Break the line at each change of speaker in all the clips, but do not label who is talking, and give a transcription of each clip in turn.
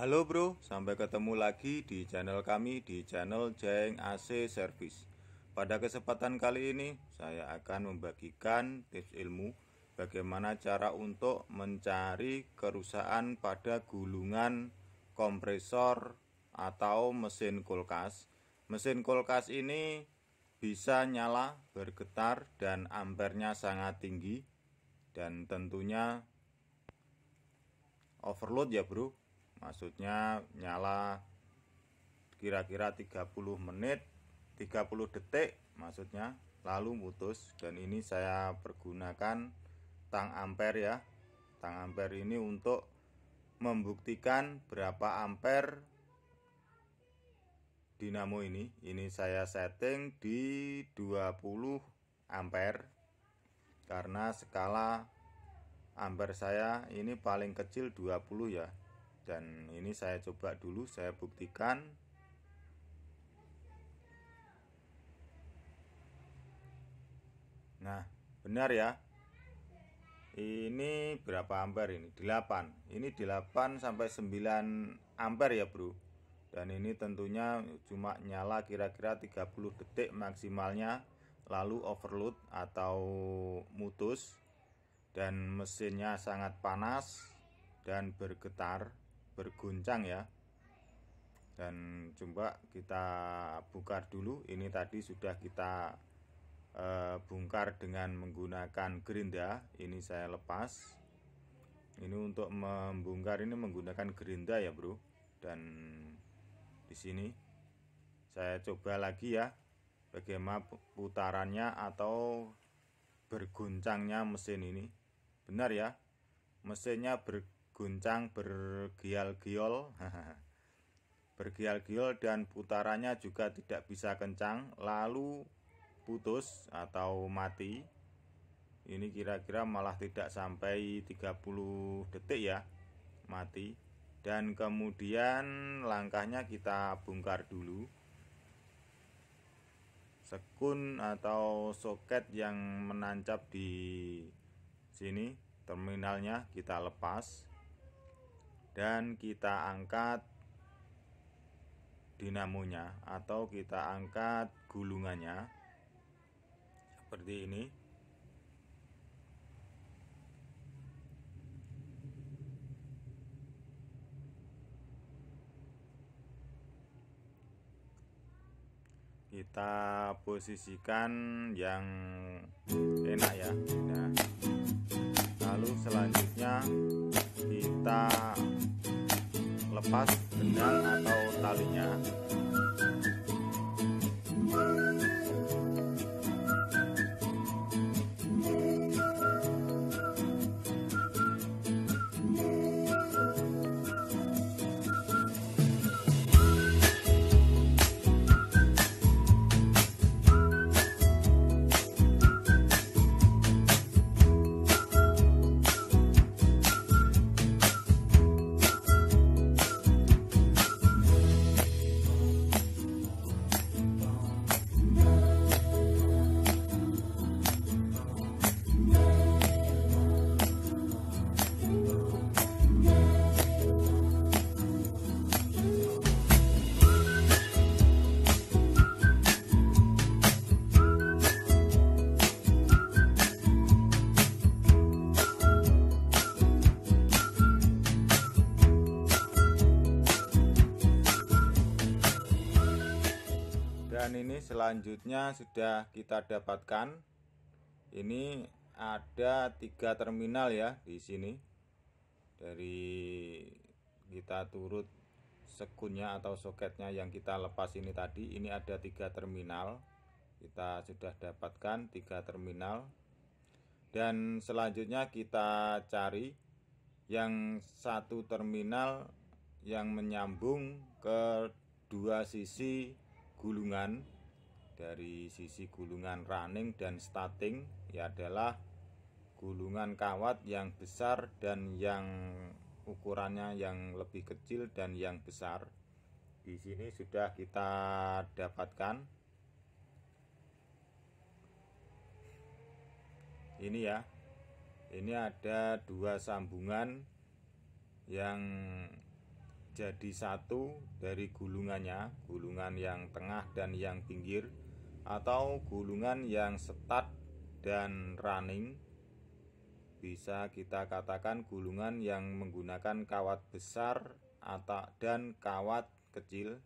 Halo bro, sampai ketemu lagi di channel kami di channel Jeng AC Service. Pada kesempatan kali ini, saya akan membagikan tips ilmu bagaimana cara untuk mencari kerusakan pada gulungan kompresor atau mesin kulkas. Mesin kulkas ini bisa nyala, bergetar, dan ampernya sangat tinggi, dan tentunya overload ya bro maksudnya nyala kira-kira 30 menit 30 detik maksudnya lalu putus dan ini saya pergunakan tang amper ya tang amper ini untuk membuktikan berapa ampere dinamo ini ini saya setting di 20 ampere karena skala ampere saya ini paling kecil 20 ya dan ini saya coba dulu saya buktikan nah benar ya ini berapa ampere ini 8 ini 8 sampai 9 ampere ya bro dan ini tentunya cuma nyala kira-kira 30 detik maksimalnya lalu overload atau mutus dan mesinnya sangat panas dan bergetar berguncang ya dan coba kita bongkar dulu ini tadi sudah kita e, bongkar dengan menggunakan gerinda ya. ini saya lepas ini untuk membongkar ini menggunakan gerinda ya bro dan di sini saya coba lagi ya bagaimana putarannya atau berguncangnya mesin ini benar ya mesinnya ber berguncang bergial-giol bergial-giol dan putarannya juga tidak bisa kencang lalu putus atau mati ini kira-kira malah tidak sampai 30 detik ya mati dan kemudian langkahnya kita bongkar dulu sekun atau soket yang menancap di sini terminalnya kita lepas dan kita angkat dinamonya atau kita angkat gulungannya seperti ini kita posisikan yang enak ya nah, lalu selanjutnya kita lepas benang atau talinya selanjutnya sudah kita dapatkan ini ada tiga terminal ya di sini dari kita turut sekunya atau soketnya yang kita lepas ini tadi ini ada tiga terminal kita sudah dapatkan tiga terminal dan selanjutnya kita cari yang satu terminal yang menyambung ke dua sisi gulungan dari sisi gulungan running dan starting ya adalah gulungan kawat yang besar dan yang ukurannya yang lebih kecil dan yang besar di sini sudah kita dapatkan ini ya ini ada dua sambungan yang jadi satu dari gulungannya gulungan yang tengah dan yang pinggir atau gulungan yang setat dan running bisa kita katakan gulungan yang menggunakan kawat besar atau dan kawat kecil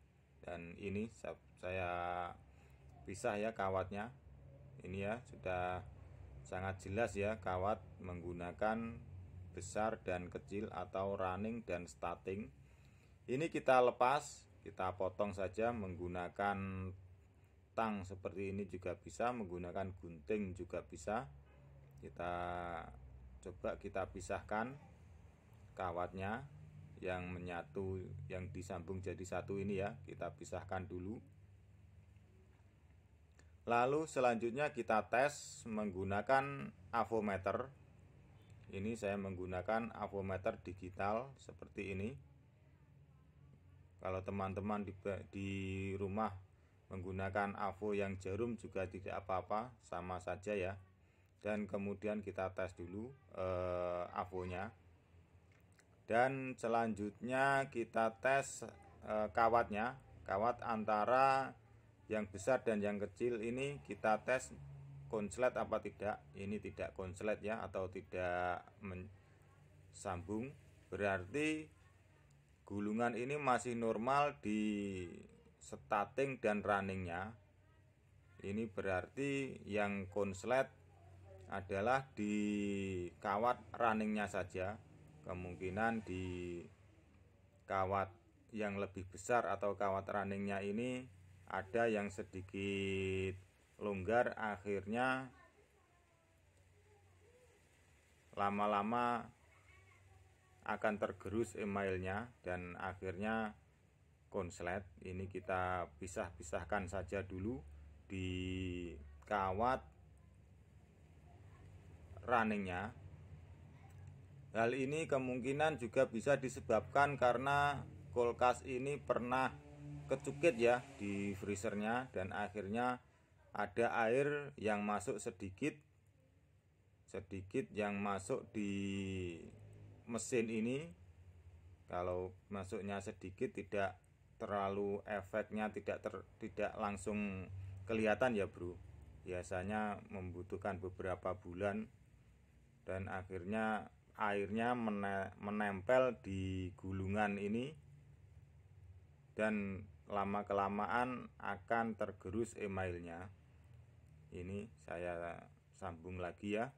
dan ini saya pisah ya kawatnya ini ya sudah sangat jelas ya kawat menggunakan besar dan kecil atau running dan starting ini kita lepas kita potong saja menggunakan tang seperti ini juga bisa menggunakan gunting juga bisa kita coba kita pisahkan kawatnya yang menyatu yang disambung jadi satu ini ya kita pisahkan dulu lalu selanjutnya kita tes menggunakan avometer ini saya menggunakan avometer digital seperti ini kalau teman-teman di, di rumah Menggunakan AVO yang jarum juga tidak apa-apa, sama saja ya. Dan kemudian kita tes dulu eh, AVO-nya. Dan selanjutnya kita tes eh, kawatnya. Kawat antara yang besar dan yang kecil ini kita tes konslet apa tidak. Ini tidak konslet ya atau tidak sambung. Berarti gulungan ini masih normal di starting dan runningnya ini berarti yang konslet adalah di kawat runningnya saja kemungkinan di kawat yang lebih besar atau kawat runningnya ini ada yang sedikit longgar akhirnya lama-lama akan tergerus emailnya dan akhirnya konslet ini kita pisah-pisahkan saja dulu di kawat runningnya hal ini kemungkinan juga bisa disebabkan karena kulkas ini pernah kecukit ya di freezernya dan akhirnya ada air yang masuk sedikit sedikit yang masuk di mesin ini kalau masuknya sedikit tidak terlalu efeknya tidak ter, tidak langsung kelihatan ya bro biasanya membutuhkan beberapa bulan dan akhirnya airnya menempel di gulungan ini dan lama kelamaan akan tergerus emailnya ini saya sambung lagi ya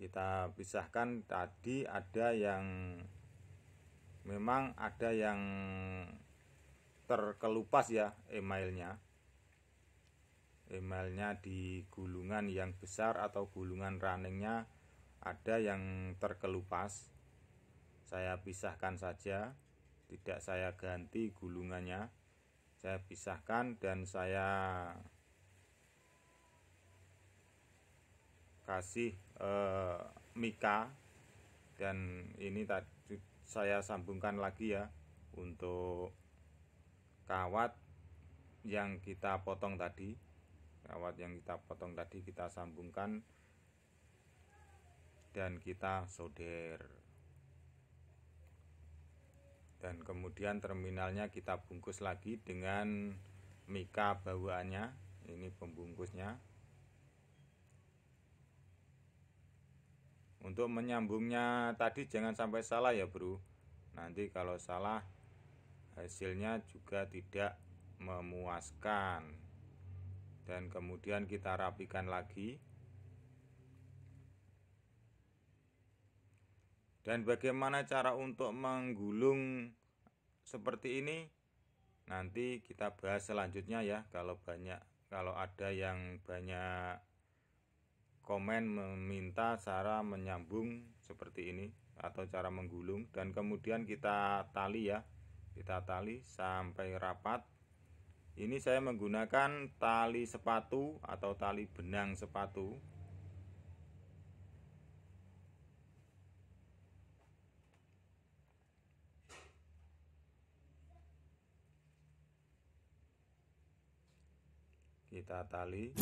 kita pisahkan tadi ada yang memang ada yang terkelupas ya emailnya emailnya di gulungan yang besar atau gulungan runningnya ada yang terkelupas saya pisahkan saja tidak saya ganti gulungannya saya pisahkan dan saya kasih eh, mika dan ini tadi saya sambungkan lagi ya untuk kawat yang kita potong tadi kawat yang kita potong tadi kita sambungkan dan kita solder dan kemudian terminalnya kita bungkus lagi dengan mika bawaannya ini pembungkusnya Untuk menyambungnya tadi jangan sampai salah ya bro Nanti kalau salah hasilnya juga tidak memuaskan Dan kemudian kita rapikan lagi Dan bagaimana cara untuk menggulung seperti ini? Nanti kita bahas selanjutnya ya kalau banyak kalau ada yang banyak komen meminta cara menyambung seperti ini atau cara menggulung dan kemudian kita tali ya kita tali sampai rapat ini saya menggunakan tali sepatu atau tali benang sepatu kita tali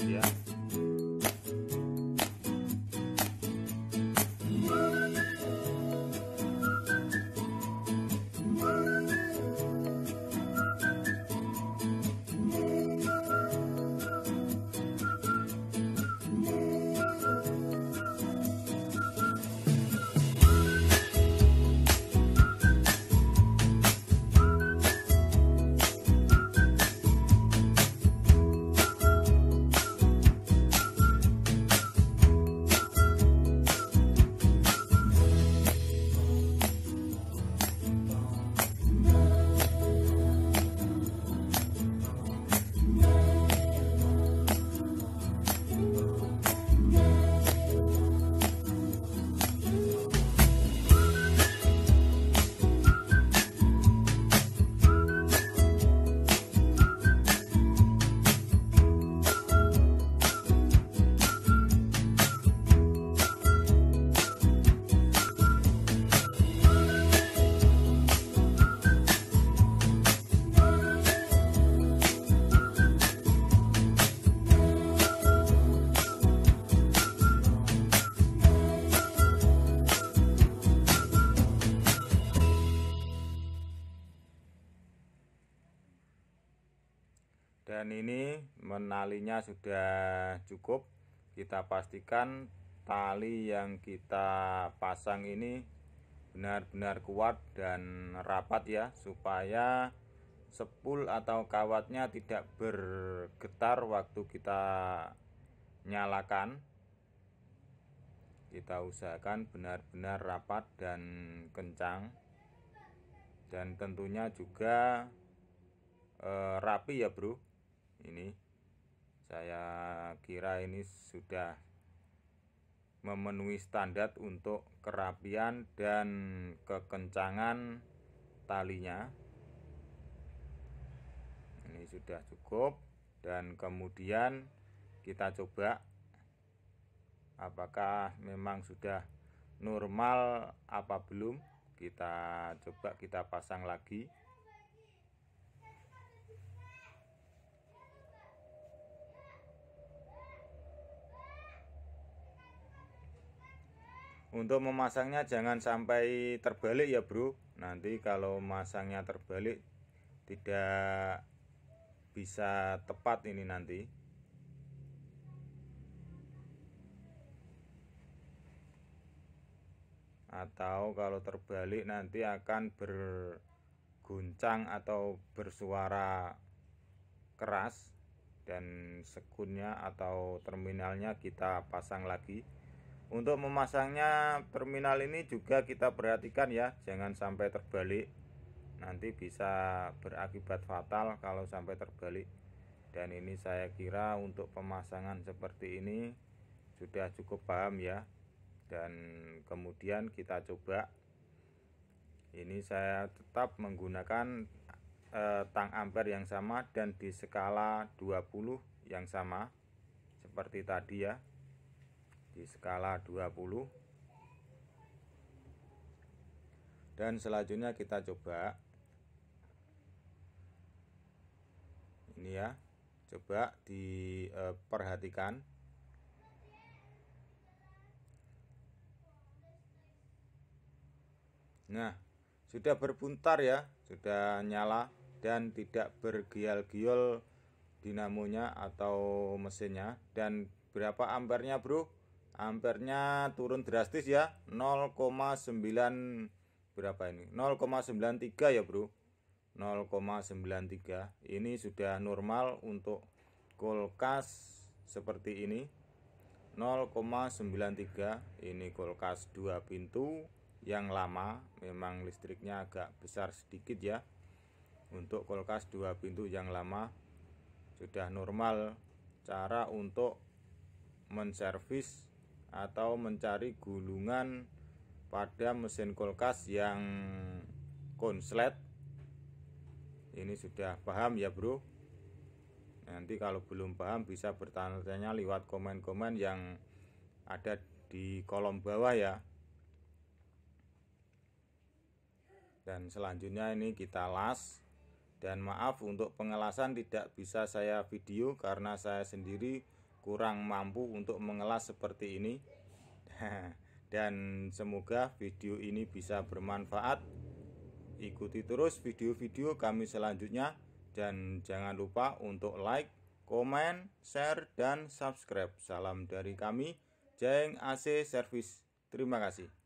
back Menalinya sudah cukup kita pastikan tali yang kita pasang ini benar-benar kuat dan rapat ya supaya sepul atau kawatnya tidak bergetar waktu kita nyalakan kita usahakan benar-benar rapat dan kencang dan tentunya juga eh, rapi ya bro ini saya kira ini sudah memenuhi standar untuk kerapian dan kekencangan talinya ini sudah cukup dan kemudian kita coba apakah memang sudah normal apa belum kita coba kita pasang lagi Untuk memasangnya jangan sampai terbalik ya bro Nanti kalau masangnya terbalik Tidak bisa tepat ini nanti Atau kalau terbalik nanti akan berguncang atau bersuara keras Dan sekunnya atau terminalnya kita pasang lagi untuk memasangnya terminal ini juga kita perhatikan ya, jangan sampai terbalik. Nanti bisa berakibat fatal kalau sampai terbalik. Dan ini saya kira untuk pemasangan seperti ini sudah cukup paham ya. Dan kemudian kita coba ini saya tetap menggunakan eh, tang ampere yang sama dan di skala 20 yang sama seperti tadi ya di skala 20 dan selanjutnya kita coba ini ya coba diperhatikan eh, nah sudah berputar ya sudah nyala dan tidak bergiol giol dinamonya atau mesinnya dan berapa ampernya bro ampernya turun drastis ya 0,9 berapa ini 0,93 ya bro 0,93 ini sudah normal untuk kulkas seperti ini 0,93 ini kulkas dua pintu yang lama memang listriknya agak besar sedikit ya untuk kulkas dua pintu yang lama sudah normal cara untuk menservis atau mencari gulungan pada mesin kulkas yang konslet ini sudah paham ya bro nanti kalau belum paham bisa bertanya-tanya lewat komen-komen yang ada di kolom bawah ya dan selanjutnya ini kita las dan maaf untuk pengelasan tidak bisa saya video karena saya sendiri kurang mampu untuk mengelas seperti ini dan semoga video ini bisa bermanfaat ikuti terus video-video kami selanjutnya dan jangan lupa untuk like, komen, share, dan subscribe salam dari kami Jeng AC Service terima kasih